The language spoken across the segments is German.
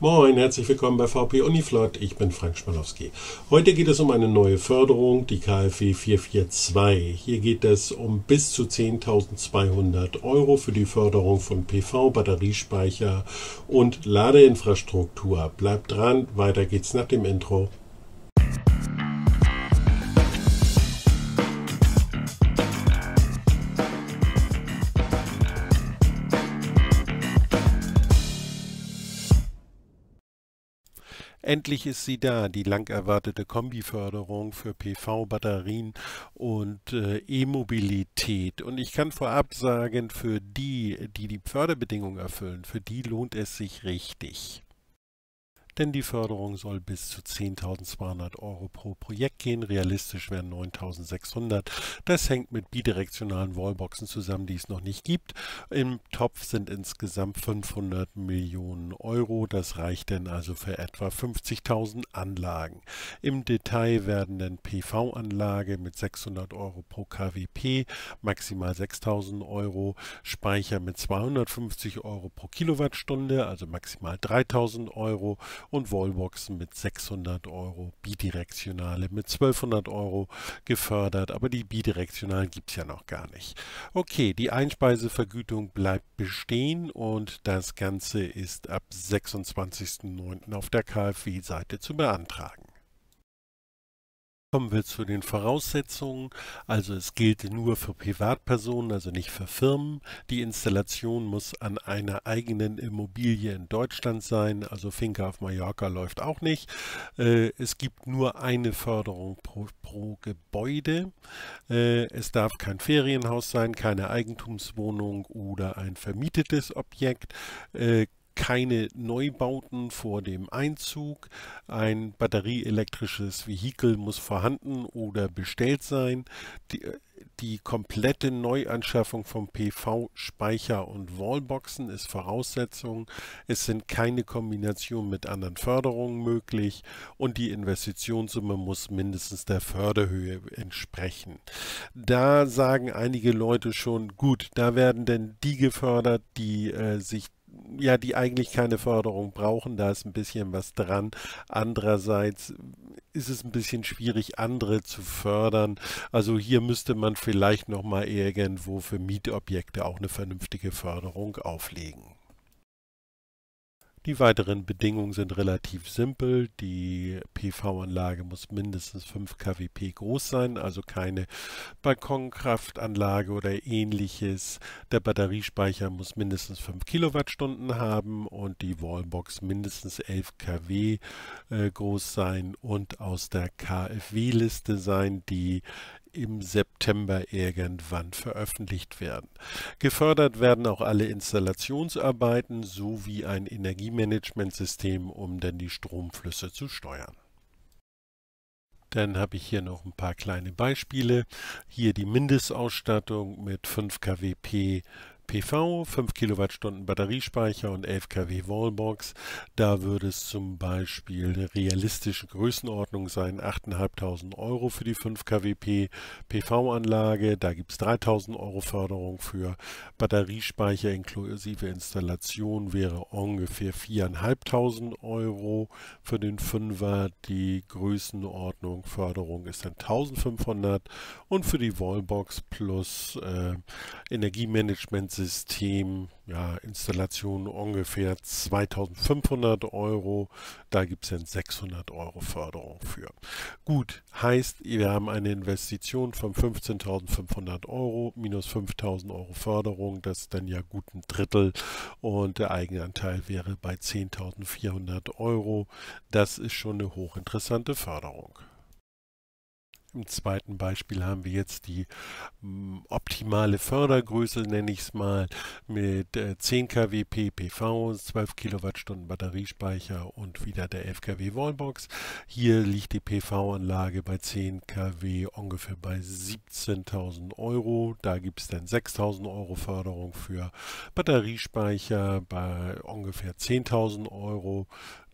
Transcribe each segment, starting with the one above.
Moin, herzlich willkommen bei VP Uniflot. Ich bin Frank Schmalowski. Heute geht es um eine neue Förderung, die KfW 442. Hier geht es um bis zu 10.200 Euro für die Förderung von PV, Batteriespeicher und Ladeinfrastruktur. Bleibt dran, weiter geht's nach dem Intro. Endlich ist sie da, die lang erwartete Kombiförderung für PV-Batterien und äh, E-Mobilität. Und ich kann vorab sagen, für die, die die Förderbedingungen erfüllen, für die lohnt es sich richtig denn die Förderung soll bis zu 10.200 Euro pro Projekt gehen. Realistisch wären 9.600. Das hängt mit bidirektionalen Wallboxen zusammen, die es noch nicht gibt. Im Topf sind insgesamt 500 Millionen Euro. Das reicht denn also für etwa 50.000 Anlagen. Im Detail werden dann PV-Anlage mit 600 Euro pro KWP, maximal 6.000 Euro, Speicher mit 250 Euro pro Kilowattstunde, also maximal 3.000 Euro und Wallboxen mit 600 Euro, bidirektionale mit 1200 Euro gefördert, aber die bidirektionalen gibt es ja noch gar nicht. Okay, die Einspeisevergütung bleibt bestehen und das Ganze ist ab 26.09. auf der KfW-Seite zu beantragen. Kommen wir zu den Voraussetzungen. Also es gilt nur für Privatpersonen, also nicht für Firmen. Die Installation muss an einer eigenen Immobilie in Deutschland sein. Also Finca auf Mallorca läuft auch nicht. Äh, es gibt nur eine Förderung pro, pro Gebäude. Äh, es darf kein Ferienhaus sein, keine Eigentumswohnung oder ein vermietetes Objekt. Äh, keine Neubauten vor dem Einzug. Ein batterieelektrisches Vehikel muss vorhanden oder bestellt sein. Die, äh, die komplette Neuanschaffung von PV-Speicher und Wallboxen ist Voraussetzung. Es sind keine Kombinationen mit anderen Förderungen möglich und die Investitionssumme muss mindestens der Förderhöhe entsprechen. Da sagen einige Leute schon, gut, da werden denn die gefördert, die äh, sich ja, die eigentlich keine Förderung brauchen. Da ist ein bisschen was dran. Andererseits ist es ein bisschen schwierig, andere zu fördern. Also hier müsste man vielleicht nochmal irgendwo für Mietobjekte auch eine vernünftige Förderung auflegen. Die weiteren Bedingungen sind relativ simpel. Die PV-Anlage muss mindestens 5 kWp groß sein, also keine Balkonkraftanlage oder ähnliches. Der Batteriespeicher muss mindestens 5 Kilowattstunden haben und die Wallbox mindestens 11 kW äh, groß sein und aus der KfW-Liste sein, die im September irgendwann veröffentlicht werden. Gefördert werden auch alle Installationsarbeiten sowie ein Energiemanagementsystem, um dann die Stromflüsse zu steuern. Dann habe ich hier noch ein paar kleine Beispiele. Hier die Mindestausstattung mit 5 kWp PV, 5 Kilowattstunden Batteriespeicher und 11 kW Wallbox. Da würde es zum Beispiel eine realistische Größenordnung sein, 8.500 Euro für die 5 kW PV-Anlage. Da gibt es 3.000 Euro Förderung für Batteriespeicher inklusive Installation wäre ungefähr 4.500 Euro für den 5er. Die Größenordnung Förderung ist dann 1.500 und für die Wallbox plus äh, Energiemanagement System, ja, Installation ungefähr 2500 Euro. Da gibt es dann 600 Euro Förderung für. Gut, heißt, wir haben eine Investition von 15.500 Euro minus 5.000 Euro Förderung. Das ist dann ja gut ein Drittel und der Eigenanteil wäre bei 10.400 Euro. Das ist schon eine hochinteressante Förderung. Im zweiten Beispiel haben wir jetzt die hm, optimale Fördergröße, nenne ich es mal, mit 10 kW PPV, 12 Kilowattstunden Batteriespeicher und wieder der 11 kW Wallbox. Hier liegt die PV-Anlage bei 10 kW ungefähr bei 17.000 Euro. Da gibt es dann 6.000 Euro Förderung für Batteriespeicher bei ungefähr 10.000 Euro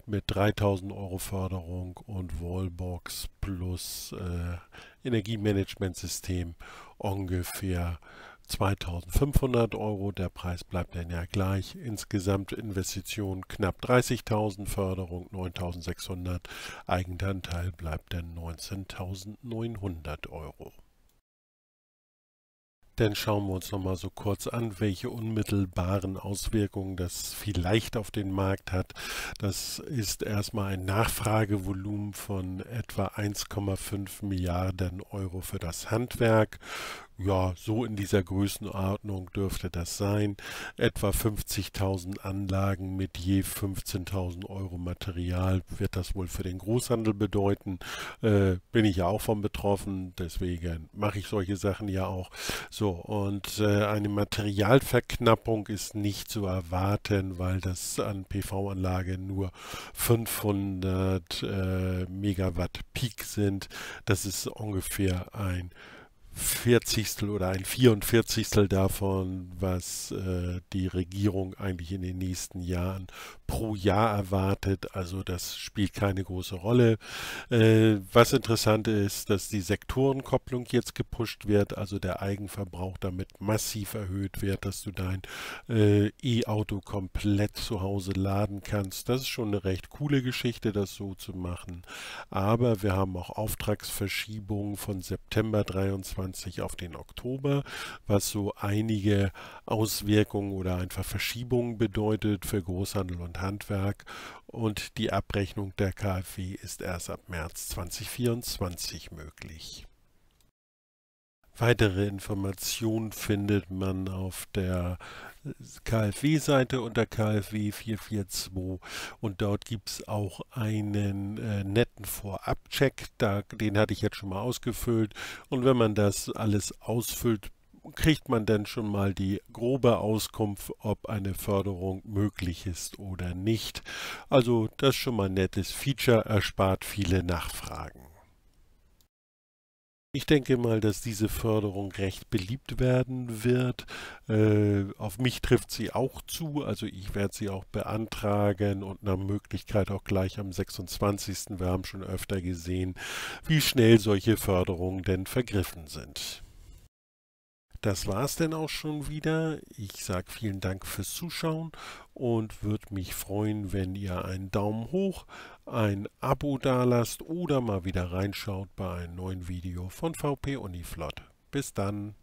mit 3000 Euro Förderung und Wallbox plus äh, Energiemanagementsystem ungefähr 2500 Euro. Der Preis bleibt dann ja gleich. Insgesamt Investition knapp 30.000, Förderung 9.600, Eigenanteil bleibt dann 19.900 Euro. Dann schauen wir uns noch mal so kurz an, welche unmittelbaren Auswirkungen das vielleicht auf den Markt hat. Das ist erstmal ein Nachfragevolumen von etwa 1,5 Milliarden Euro für das Handwerk. Ja, so in dieser Größenordnung dürfte das sein. Etwa 50.000 Anlagen mit je 15.000 Euro Material wird das wohl für den Großhandel bedeuten. Äh, bin ich ja auch von betroffen, deswegen mache ich solche Sachen ja auch so so, und äh, eine Materialverknappung ist nicht zu erwarten, weil das an PV-Anlage nur 500 äh, Megawatt Peak sind. Das ist ungefähr ein Vierzigstel oder ein Vierundvierzigstel davon, was äh, die Regierung eigentlich in den nächsten Jahren pro Jahr erwartet. Also das spielt keine große Rolle. Äh, was interessant ist, dass die Sektorenkopplung jetzt gepusht wird, also der Eigenverbrauch damit massiv erhöht wird, dass du dein äh, E-Auto komplett zu Hause laden kannst. Das ist schon eine recht coole Geschichte, das so zu machen. Aber wir haben auch Auftragsverschiebungen von September 23 2021 auf den Oktober, was so einige Auswirkungen oder einfach Verschiebungen bedeutet für Großhandel und Handwerk. Und die Abrechnung der KfW ist erst ab März 2024 möglich. Weitere Informationen findet man auf der KfW-Seite unter KfW 442 und dort gibt es auch einen äh, netten Vorabcheck, check den hatte ich jetzt schon mal ausgefüllt und wenn man das alles ausfüllt, kriegt man dann schon mal die grobe Auskunft, ob eine Förderung möglich ist oder nicht. Also das ist schon mal ein nettes Feature, erspart viele Nachfragen. Ich denke mal, dass diese Förderung recht beliebt werden wird. Äh, auf mich trifft sie auch zu, also ich werde sie auch beantragen und nach Möglichkeit auch gleich am 26. Wir haben schon öfter gesehen, wie schnell solche Förderungen denn vergriffen sind. Das war es denn auch schon wieder. Ich sage vielen Dank fürs Zuschauen und würde mich freuen, wenn ihr einen Daumen hoch, ein Abo dalasst oder mal wieder reinschaut bei einem neuen Video von VP Uniflot. Bis dann!